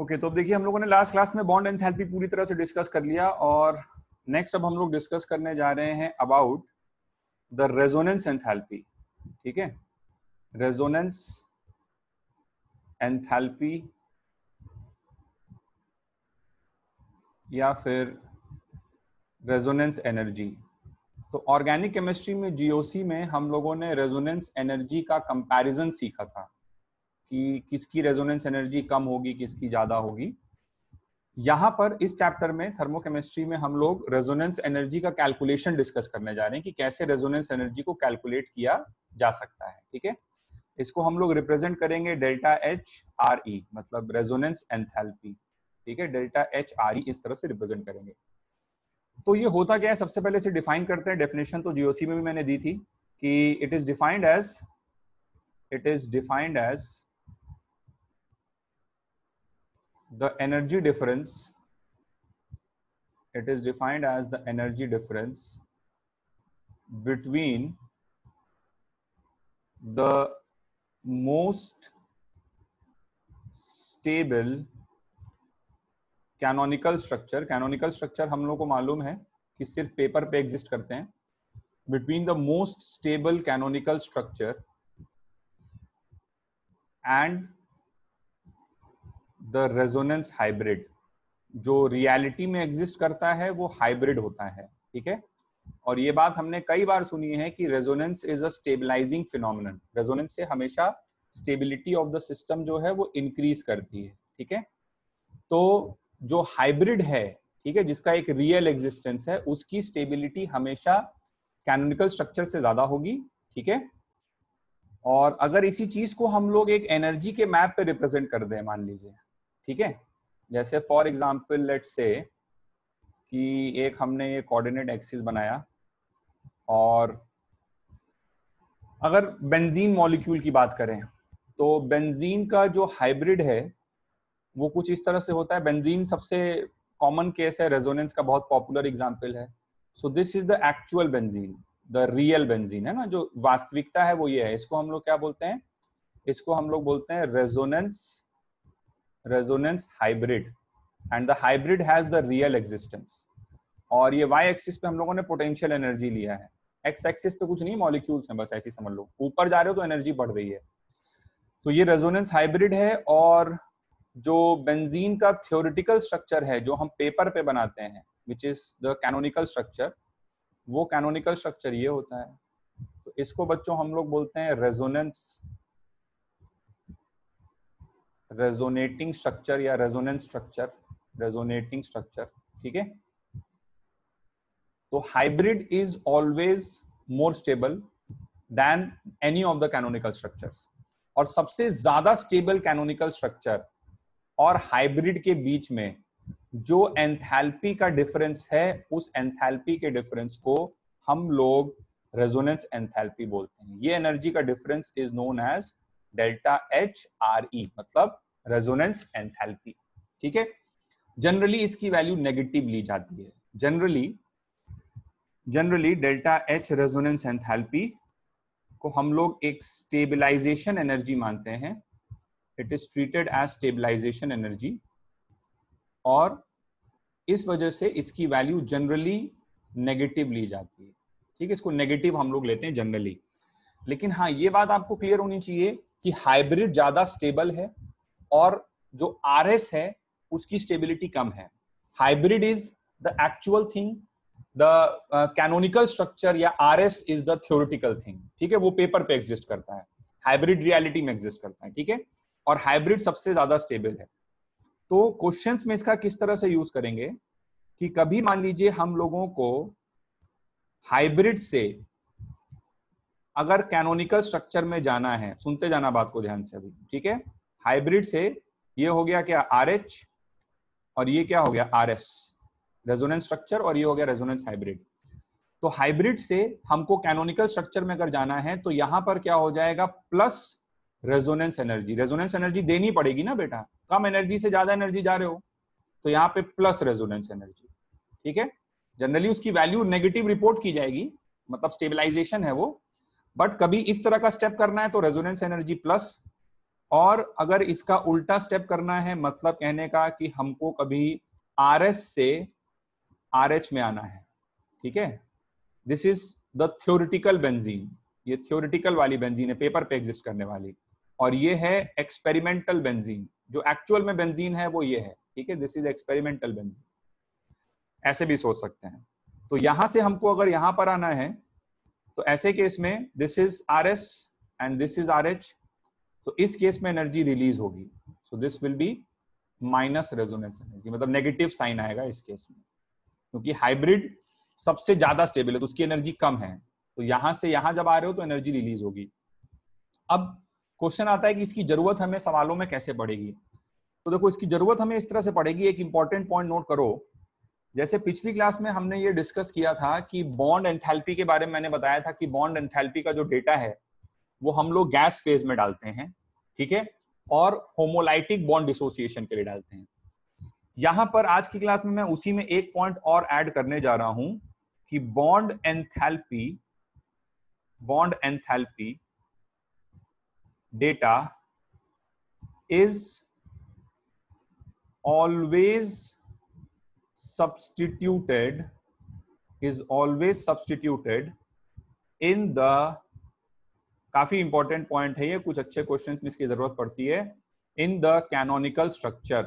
okay तो अब देखिए हम लोगों ने लास्ट क्लास में बॉन्ड एंथैल्पी पूरी तरह से डिस्कस कर लिया और नेक्स्ट अब हम लोग डिस्कस करने जा रहे हैं अबाउट द रेजोनेंस एंथैल्पी ठीक है रेजोनेंस एंथैल्पी या फिर रेजोनेंस एनर्जी तो ऑर्गेनिक केमिस्ट्री में जीओसी में हम लोगों ने रेजोनेंस एनर्जी का कंपैरिजन सीखा था कि किसकी रेजोनेंस एनर्जी कम होगी किसकी ज्यादा होगी यहां पर इस चैप्टर में थर्मोकेमिस्ट्री में हम लोग रेजोनेंस एनर्जी का कैलकुलेशन डिस्कस करने जा रहे हैं कि कैसे रेजोनेंस एनर्जी को कैलकुलेट किया जा सकता है ठीक है इसको हम लोग रिप्रेजेंट करेंगे डेल्टा एच आर ई मतलब रेजोनेंस एंथैल्पी ठीक है डेल्टा एच आर ई इस तरह से रिप्रेजेंट करेंगे तो ये होता क्या है सबसे पहले इसे डिफाइन करते हैं डेफिनेशन तो जीओसी में भी मैंने दी थी कि it is defined as it is defined as the energy difference it is defined as the energy difference between the most stable canonical structure canonical structure हम लोग को मालूम है कि सिर्फ पेपर पे एग्जिस्ट करते हैं between the most stable canonical structure and the resonance hybrid जो रियलिटी में एग्जिस्ट करता है वो हाइब्रिड होता है ठीक है और ये बात हमने कई बार सुनी है कि resonance is a stabilising phenomenon resonance से हमेशा स्टेबिलिटी ऑफ द सिस्टम जो है वो इंक्रीज करती है ठीक है तो जो हाइब्रिड है ठीक है जिसका एक रियल एग्जिस्टेंस है उसकी स्टेबिलिटी हमेशा कैनोनिकल स्ट्रक्चर से ज्यादा होगी ठीक है और अगर इसी चीज को हम लोग एक एनर्जी के मैप पे रिप्रेजेंट कर दें मान लीजिए ठीक है जैसे फॉर एग्जाम्पल लेट से कि एक हमने ये कोऑर्डिनेट एक्सिस बनाया और अगर बेंजीन मॉलिक्यूल की बात करें तो बेंजीन का जो हाइब्रिड है वो कुछ इस तरह से होता है बेंजीन सबसे कॉमन केस है रेजोनेंस का बहुत पॉपुलर एग्जाम्पल है so this is the actual benzene the real benzene है ना जो वास्तविकता है वो ये है इसको हम लोग क्या बोलते हैं इसको हम लोग बोलते हैं resonance resonance hybrid and the hybrid has the real existence और ये वाई एक्सिस पे हम लोगों ने पोटेंशियल एनर्जी लिया है एक्स एक्सिस पे कुछ नहीं मॉलिक्यूल्स हैं बस ऐसे ही समझ लो ऊपर जा रहे हो तो एनर्जी बढ़ रही है तो ये रेजोनेंस हाइब्रिड है और जो बेंजीन का थियोरिटिकल स्ट्रक्चर है जो हम पेपर पे बनाते हैं which is the canonical structure वो कैनोनिकल स्ट्रक्चर ये होता है तो इसको बच्चों हम लोग बोलते हैं रेजोनेंस रेजोनेटिंग स्ट्रक्चर या रेजोनेंस स्ट्रक्चर रेजोनेटिंग स्ट्रक्चर ठीक है तो hybrid is always more stable than any of the canonical structure और सबसे ज्यादा स्टेबल कैनोनिकल स्ट्रक्चर और हाइब्रिड के बीच में जो एंथैल्पी का डिफरेंस है उस एंथैल्पी के डिफरेंस को हम लोग रेजोनेंस एंथैल्पी बोलते हैं ये एनर्जी का difference is known as delta H R E मतलब रेजोनेंस एंथैल्पी ठीक है जनरली इसकी वैल्यू नेगेटिव ली जाती है generally generally delta H resonance enthalpy को हम लोग एक स्टेबलाइजेशन एनर्जी मानते हैं it is treated as stabilisation energy और इस वजह से इसकी वैल्यू जनरली नेगेटिव ली जाती है ठीक है इसको नेगेटिव हम लोग लेते हैं जनरली लेकिन हाँ ये बात आपको क्लियर होनी चाहिए कि हाइब्रिड ज्यादा स्टेबल है और जो आर एस है उसकी स्टेबिलिटी कम है hybrid is the actual thing the canonical structure या R S is the theoretical thing ठीक है वो पेपर पे एग्जिस्ट करता है हाइब्रिड रियलिटी में एग्जिस्ट करता है ठीक है और हाइब्रिड सबसे ज्यादा स्टेबल है तो क्वेश्चन में इसका किस तरह से यूज करेंगे कि कभी मान लीजिए हम लोगों को हाइब्रिड से अगर कैनोनिकल स्ट्रक्चर में जाना है सुनते जाना बात को ध्यान से अभी ठीक है हाइब्रिड से ये हो गया क्या आर और ये क्या हो गया आर एस रेजोनेंस स्ट्रक्चर और ये हो गया रेजोनेंस हाइब्रिड तो हाइब्रिड से हमको कैनोनिकल स्ट्रक्चर में अगर जाना है तो यहां पर क्या हो जाएगा plus resonance energy resonance energy देनी पड़ेगी ना बेटा कम एनर्जी से ज्यादा एनर्जी जा रहे हो तो यहाँ पे प्लस रेजोनेंस एनर्जी ठीक है जनरली उसकी वैल्यू नेगेटिव रिपोर्ट की जाएगी मतलब स्टेबिलाईजेशन है वो बट कभी इस तरह का स्टेप करना है तो रेजोनेंस एनर्जी प्लस और अगर इसका उल्टा स्टेप करना है मतलब कहने का कि हमको कभी आर एस से आर एच में आना है ठीक है this is the theoretical benzene ये थ्योरिटिकल वाली बेंजीन है पेपर पे एग्जिस्ट करने वाली और ये है एक्सपेरिमेंटल बेंजीन जो एक्चुअल में बेंजीन है वो ये है ठीक है दिस इज एक्सपेरिमेंटल बेंजीन ऐसे भी सोच सकते हैं तो यहां से हमको अगर यहां पर आना है तो ऐसे केस में this is R S and this is R H तो इस केस में एनर्जी रिलीज होगी so this will be minus resonance energy मतलब नेगेटिव साइन आएगा इस केस में क्योंकि हाइब्रिड सबसे ज्यादा स्टेबल है तो उसकी एनर्जी कम है तो यहां से यहां जब आ रहे हो तो एनर्जी रिलीज होगी अब क्वेश्चन आता है कि इसकी जरूरत हमें सवालों में कैसे पड़ेगी तो देखो इसकी जरूरत हमें इस तरह से पड़ेगी एक इंपॉर्टेंट पॉइंट नोट करो जैसे पिछली क्लास में हमने ये डिस्कस किया था कि बॉन्ड एंथैल्पी के बारे में मैंने बताया था कि बॉन्ड एंथैल्पी का जो डेटा है वो हम लोग गैस फेज में डालते हैं ठीक है और होमोलाइटिक बॉन्ड डिसोसिएशन के लिए डालते हैं यहां पर आज की क्लास में मैं उसी में एक पॉइंट और ऐड करने जा रहा हूं कि bond enthalpy bond enthalpy data is always substituted is always substituted in the काफी इंपॉर्टेंट पॉइंट है ये कुछ अच्छे क्वेश्चंस में इसकी जरूरत पड़ती है इन द कैनोनिकल स्ट्रक्चर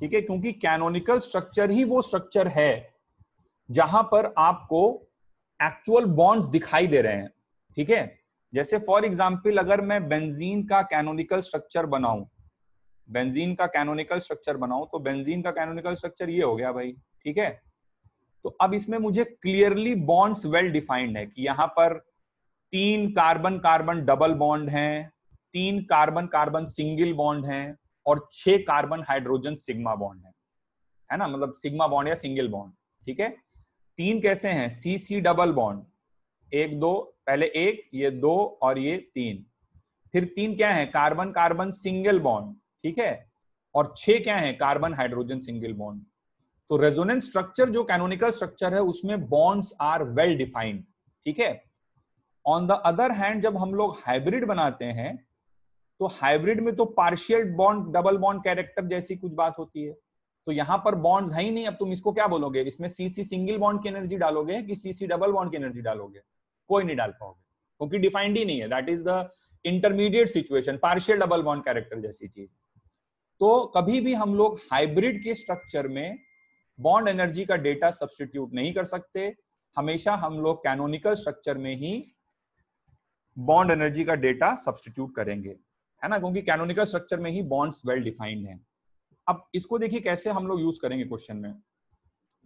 ठीक है क्योंकि कैनोनिकल स्ट्रक्चर ही वो स्ट्रक्चर है जहां पर आपको एक्चुअल बॉन्ड्स दिखाई दे रहे हैं ठीक है जैसे फॉर एग्जाम्पल अगर मैं बेंजीन का कैनोनिकल स्ट्रक्चर बनाऊं बेंजीन का कैनोनिकल स्ट्रक्चर बनाऊं तो बेंजीन का कैनोनिकल स्ट्रक्चर ये हो गया भाई ठीक है तो अब इसमें मुझे क्लियरली बॉन्ड्स वेल डिफाइंड है कि यहां पर तीन कार्बन कार्बन डबल बॉन्ड हैं तीन कार्बन कार्बन सिंगल बॉन्ड हैं और छह कार्बन हाइड्रोजन सिग्मा बॉन्ड है है ना मतलब सिग्मा बॉन्ड या सिंगल बॉन्ड ठीक है तीन कैसे हैं सी सी डबल बॉन्ड एक दो पहले एक ये दो और ये तीन फिर तीन क्या है कार्बन कार्बन सिंगल बॉन्ड ठीक है और छह क्या है कार्बन हाइड्रोजन सिंगल बॉन्ड तो रेजोनेंस स्ट्रक्चर जो कैनोनिकल स्ट्रक्चर है उसमें बॉन्ड्स आर वेल डिफाइंड ठीक है ऑन द अदर हैंड जब हम लोग हाइब्रिड बनाते हैं तो हाइब्रिड में तो partial bond double bond character जैसी कुछ बात होती है तो यहां पर बॉन्ड्स है ही नहीं अब तुम इसको क्या बोलोगे इसमें सीसी सिंगल बॉन्ड की एनर्जी डालोगे कि सीसी डबल बॉन्ड की एनर्जी डालोगे कोई नहीं डाल पाओगे क्योंकि डिफाइंड ही नहीं है that is the intermediate situation partial double bond character जैसी चीज तो कभी भी हम लोग हाइब्रिड के स्ट्रक्चर में बॉन्ड एनर्जी का डेटा सब्सटीट्यूट नहीं कर सकते हमेशा हम लोग कैनोनिकल स्ट्रक्चर में ही बॉन्ड एनर्जी का डेटा सब्सटीट्यूट करेंगे है ना क्योंकि कैनोनिकल स्ट्रक्चर में ही बॉन्ड्स वेल डिफाइंड हैं अब इसको देखिए कैसे हम लोग यूज करेंगे क्वेश्चन में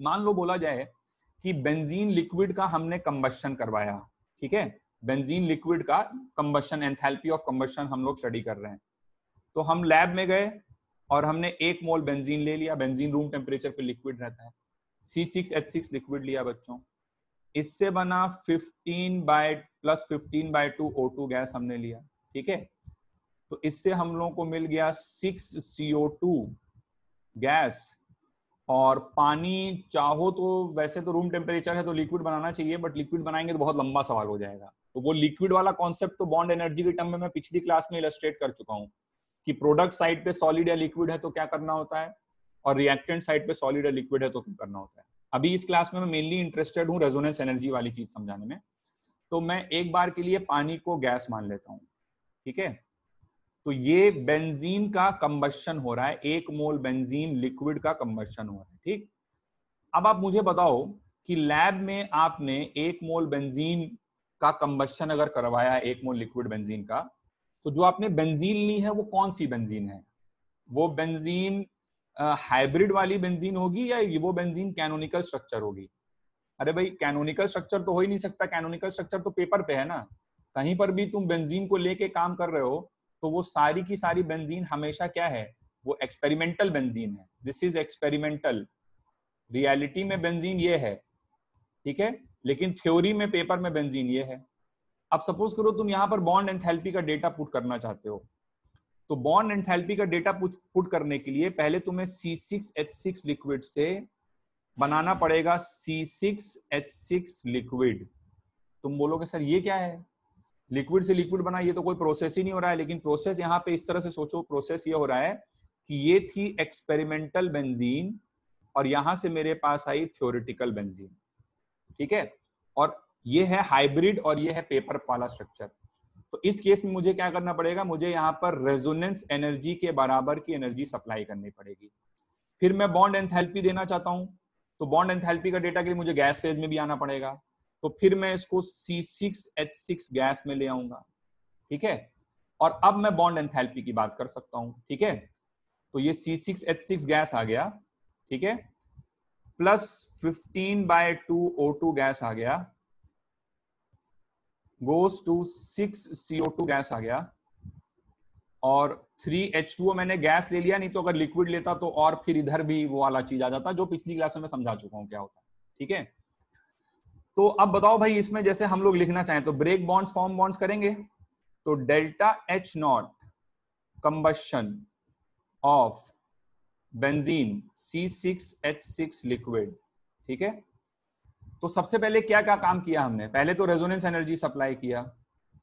मान लो बोला जाए कि बेंजीन लिक्विड का हमने कम्बशन करवाया ठीक है बेंजीन लिक्विड का कम्बशन एंथैल्पी ऑफ कम्बशन हम लोग स्टडी कर रहे हैं तो हम लैब में गए और हमने एक मोल बेंजीन ले लिया बेंजीन रूम टेम्परेचर पे लिक्विड रहता है C six H six liquid लिया बच्चों इससे बना 15 by plus 15 by two O two gas हमने लिया ठीक है तो इससे हम लोगों को मिल गया 6 CO2 गैस और पानी चाहो तो वैसे तो रूम टेम्परेचर है तो लिक्विड बनाना चाहिए बट लिक्विड बनाएंगे तो बहुत लंबा सवाल हो जाएगा तो वो लिक्विड वाला कॉन्सेप्ट तो बॉन्ड एनर्जी के टर्म में मैं पिछली क्लास में इलस्ट्रेट कर चुका हूं कि प्रोडक्ट साइड पे सॉलिड या लिक्विड है तो क्या करना होता है और रिएक्टेंट साइड पे सॉलिड और लिक्विड है तो क्या करना होता है अभी इस क्लास में मैं मेनली इंटरेस्टेड हूँ रेजोनेंस एनर्जी वाली चीज समझाने में तो मैं एक बार के लिए पानी को गैस मान लेता हूँ ठीक है तो ये बेंजीन का कंबशन हो रहा है एक मोल बेंजीन लिक्विड का कंबशन हो रहा है ठीक अब आप मुझे बताओ कि लैब में आपने एक मोल बेंजीन का कंबशन अगर करवाया एक मोल लिक्विड बेंजीन का तो जो आपने बेंजीन ली है वो कौन सी बेंजीन है वो बेंजीन हाइब्रिड वाली बेंजीन होगी या वो बेंजीन कैनोनिकल स्ट्रक्चर होगी अरे भाई कैनोनिकल स्ट्रक्चर तो हो ही नहीं सकता कैनोनिकल स्ट्रक्चर तो पेपर पे है ना कहीं पर भी तुम बेंजीन को लेके काम कर रहे हो तो वो सारी की सारी बेंजीन हमेशा क्या है वो एक्सपेरिमेंटल बेंजीन है दिस इज एक्सपेरिमेंटल रियलिटी में बेंजीन ये है ठीक है लेकिन थ्योरी में पेपर में बेंजीन ये है अब सपोज करो तुम यहाँ पर बॉन्ड एंथैल्पी का डेटा पुट करना चाहते हो तो बॉन्ड एंथैल्पी का डेटा पुट करने के लिए पहले तुम्हें C six H six liquid से बनाना पड़ेगा C six H six liquid तुम बोलोगे सर ये क्या है लिक्विड से लिक्विड बना ये तो कोई प्रोसेस ही नहीं हो रहा है लेकिन प्रोसेस यहाँ पे इस तरह से सोचो प्रोसेस ये हो रहा है कि ये थी एक्सपेरिमेंटल बेंजीन और यहां से मेरे पास आई थ्योरिटिकल बेंजीन ठीक है और ये है हाइब्रिड और ये है पेपर वाला स्ट्रक्चर तो इस केस में मुझे क्या करना पड़ेगा मुझे यहाँ पर रेजोनेंस एनर्जी के बराबर की एनर्जी सप्लाई करनी पड़ेगी फिर मैं बॉन्ड एंथैल्पी देना चाहता हूँ तो बॉन्ड एंथैल्पी का डेटा के लिए मुझे गैस फेज में भी आना पड़ेगा तो फिर मैं इसको C6H6 गैस में ले आऊंगा ठीक है और अब मैं बॉन्ड एंथैल्पी की बात कर सकता हूं ठीक है तो ये C6H6 गैस आ गया ठीक है plus 15 by two O gas आ गया goes to six C O two gas आ गया और थ्री एच टू मैंने गैस ले लिया नहीं तो अगर लिक्विड लेता तो और फिर इधर भी वो वाला चीज आ जाता जो पिछली क्लास में मैं समझा चुका हूँ क्या होता ठीक है तो अब बताओ भाई इसमें जैसे हम लोग लिखना चाहें तो ब्रेक बॉन्ड्स फॉर्म बॉन्ड्स करेंगे तो delta H nought combustion of benzene C six H six liquid ठीक है तो सबसे पहले क्या क्या काम किया हमने पहले तो रेजोनेंस एनर्जी सप्लाई किया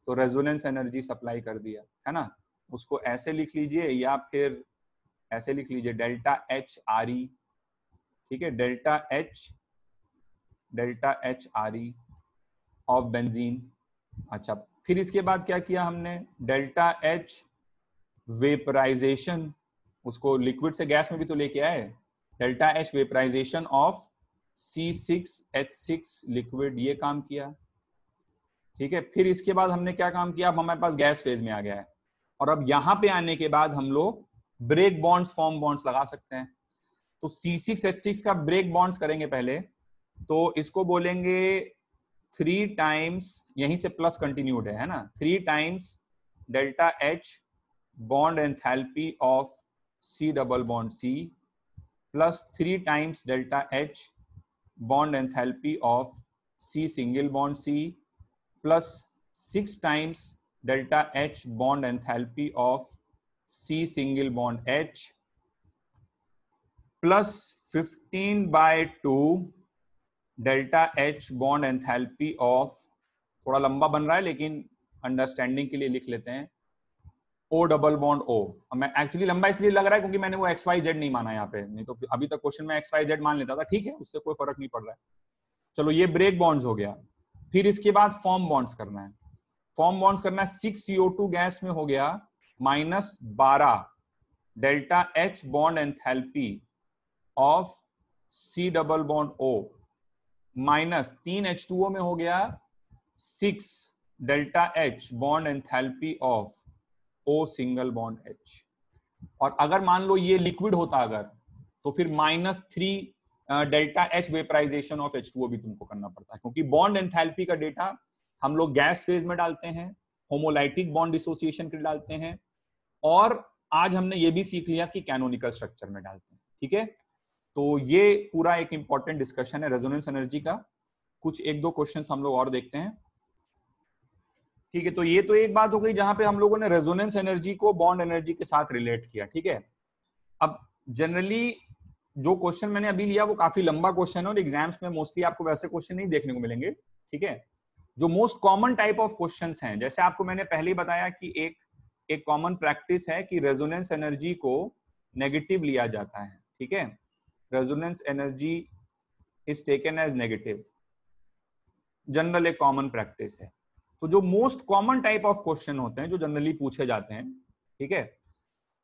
तो रेजोनेंस एनर्जी सप्लाई कर दिया है ना उसको ऐसे लिख लीजिए या फिर ऐसे लिख लीजिए डेल्टा एच आर ई ठीक है delta H delta H R E of benzene अच्छा फिर इसके बाद क्या किया हमने डेल्टा एच वेपराइजेशन उसको लिक्विड से गैस में भी तो लेके आए delta H vaporisation of C six H six liquid ये काम किया ठीक है फिर इसके बाद हमने क्या काम किया अब हमारे पास गैस फेज में आ गया है और अब यहां पे आने के बाद हम लोग ब्रेक बॉन्ड्स फॉर्म बॉन्ड्स लगा सकते हैं तो C6H6 का ब्रेक बॉन्ड्स करेंगे पहले तो इसको बोलेंगे थ्री टाइम्स यहीं से प्लस कंटिन्यूड है, है ना three times delta H bond enthalpy of C double bond C plus three times delta H bond enthalpy of C single bond C plus 6 times delta H bond enthalpy of C single bond H plus 15 by 2 delta H bond enthalpy of थोड़ा लंबा बन रहा है लेकिन understanding के लिए लिख लेते हैं ओ डबल बॉन्ड ओ मैं एक्चुअली लंबा इसलिए लग रहा है क्योंकि मैंने वो एक्स वाई जेड नहीं माना यहाँ पे नहीं तो अभी तक क्वेश्चन में एक्स वाई जेड मान लेता था ठीक है उससे कोई फर्क नहीं पड़ रहा है चलो ये ब्रेक बॉन्ड्स हो गया फिर इसके बाद फॉर्म बॉन्ड्स करना है फॉर्म बॉन्ड्स करना है सिक्स सीओ टू गैस में हो गया माइनस बारह delta H bond enthalpy of C double bond O minus तीन एच टू ओ में हो गया six delta H bond enthalpy of O single bond H और अगर मान लो ये लिक्विड होता अगर तो फिर minus three delta H vaporisation of H भी तुमको करना पड़ता है क्योंकि बॉन्ड एंथैल्पी का डेटा हम लोग गैस फेज में डालते हैं होमोलाइटिक बॉन्ड डिसोसिएशन के डालते हैं और आज हमने ये भी सीख लिया कि कैनोनिकल स्ट्रक्चर में डालते हैं ठीक है तो ये पूरा एक इंपॉर्टेंट डिस्कशन है रेजोनेंस एनर्जी का कुछ एक दो क्वेश्चन हम लोग और देखते हैं ठीक है तो ये तो एक बात हो गई जहां पे हम लोगों ने रेजोनेंस एनर्जी को बॉन्ड एनर्जी के साथ रिलेट किया ठीक है अब जनरली जो क्वेश्चन मैंने अभी लिया वो काफी लंबा क्वेश्चन है और एग्जाम्स में मोस्टली आपको वैसे क्वेश्चन नहीं देखने को मिलेंगे ठीक है जो most common type of question है जैसे आपको मैंने पहले ही बताया कि एक एक कॉमन प्रैक्टिस है कि रेजोनेंस एनर्जी को नेगेटिव लिया जाता है ठीक है resonance energy is taken as negative general एक कॉमन प्रैक्टिस है तो जो most common type of question होते हैं जो जनरली पूछे जाते हैं ठीक है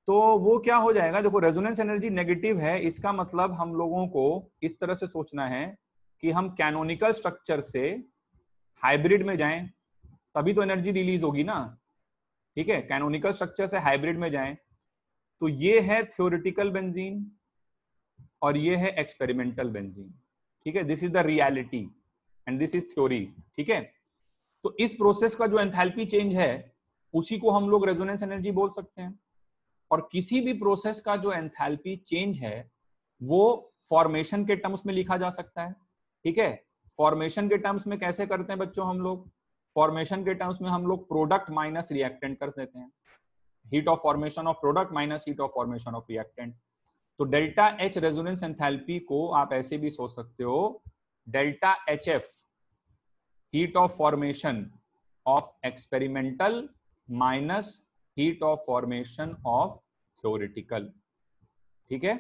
तो वो क्या हो जाएगा देखो रेजोनेंस एनर्जी नेगेटिव है इसका मतलब हम लोगों को इस तरह से सोचना है कि हम कैनोनिकल स्ट्रक्चर से हाइब्रिड में जाएं तभी तो एनर्जी रिलीज होगी ना ठीक है कैनोनिकल स्ट्रक्चर से हाइब्रिड में जाएं तो ये है थ्योरिटिकल बेंजीन और ये है एक्सपेरिमेंटल बेंजीन ठीक है this is the reality and this is theory ठीक है तो इस प्रोसेस का जो एंथैल्पी चेंज है उसी को हम लोग रेजोनेंस एनर्जी बोल सकते हैं और किसी भी प्रोसेस का जो एंथैल्पी चेंज है वो फॉर्मेशन के टर्म्स में लिखा जा सकता है ठीक है फॉर्मेशन के टर्म्स में कैसे करते हैं बच्चों हम लोग फॉर्मेशन के टर्म्स में हम लोग प्रोडक्ट माइनस रिएक्टेंट कर देते हैं heat of formation of product minus heat of formation of reactant तो डेल्टा एच रेजोनेंस एंथैल्पी को आप ऐसे भी सोच सकते हो delta H F heat of formation of experimental minus heat of formation of theoretical ठीक है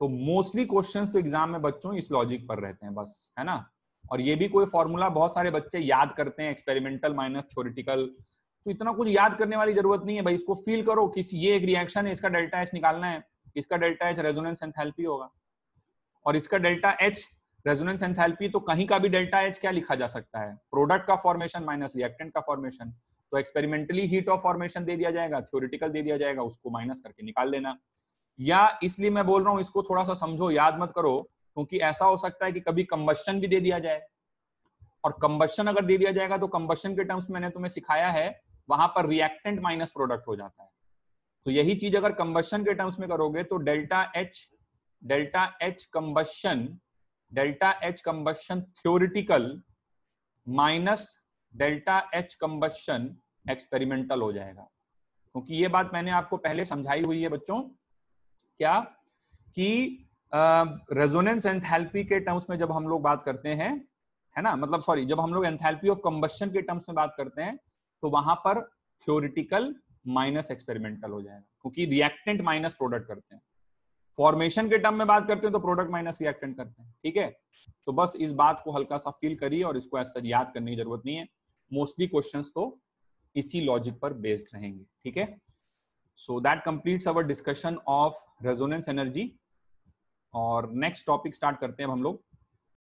तो मोस्टली क्वेश्चन तो एग्जाम में बच्चों इस लॉजिक पर रहते हैं बस है ना और ये भी कोई फॉर्मूला बहुत सारे बच्चे याद करते हैं एक्सपेरिमेंटल माइनस थ्योरिटिकल तो इतना कुछ याद करने वाली जरूरत नहीं है भाई इसको फील करो कि ये एक रिएक्शन है इसका डेल्टा एच निकालना है इसका डेल्टा एच रेजोनेंस एंथैल्पी होगा और इसका डेल्टा एच रेजोनेंस एंथैल्पी तो कहीं का भी डेल्टा एच क्या लिखा जा सकता है प्रोडक्ट का फॉर्मेशन माइनस रिएक्टेंट का फॉर्मेशन तो एक्सपेरिमेंटली हीट ऑफ फॉर्मेशन दे दिया जाएगा थ्योरिटिकल दे दिया जाएगा उसको माइनस करके निकाल देना या इसलिए मैं बोल रहा हूँ इसको थोड़ा सा समझो याद मत करो क्योंकि ऐसा हो सकता है कि कभी कंबस्टन भी दे दिया जाए और कंबस्टन अगर दे दिया जाएगा तो कंबस्टन के टर्म्स मैंने तुम्हें सिखाया है वहां पर रिएक्टेंट माइनस प्रोडक्ट हो जाता है तो यही चीज अगर कंबस्टन के टर्म्स में करोगे तो delta H delta H combustion delta H combustion theoretical minus delta H combustion experimental हो जाएगा क्योंकि ये बात मैंने आपको पहले समझाई हुई है बच्चों क्या कि रेजोनेंस एंथैल्पी के टर्म्स में जब हम लोग बात करते हैं है ना मतलब सॉरी जब हम लोग एंथैल्पी ऑफ कंबशन के टर्म्स में बात करते हैं तो वहां पर थ्योरिटिकल माइनस एक्सपेरिमेंटल हो जाएगा क्योंकि रिएक्टेंट माइनस प्रोडक्ट करते हैं फॉर्मेशन के टर्म में बात करते हैं तो प्रोडक्ट माइनस रिएक्टेंट करते हैं ठीक है तो बस इस बात को हल्का सा फील करिए और इसको ऐसा याद करने की जरूरत नहीं है मोस्टली क्वेश्चन तो इसी लॉजिक पर बेस्ड रहेंगे ठीक है so that completes our discussion of resonance energy और नेक्स्ट टॉपिक स्टार्ट करते हैं हम लोग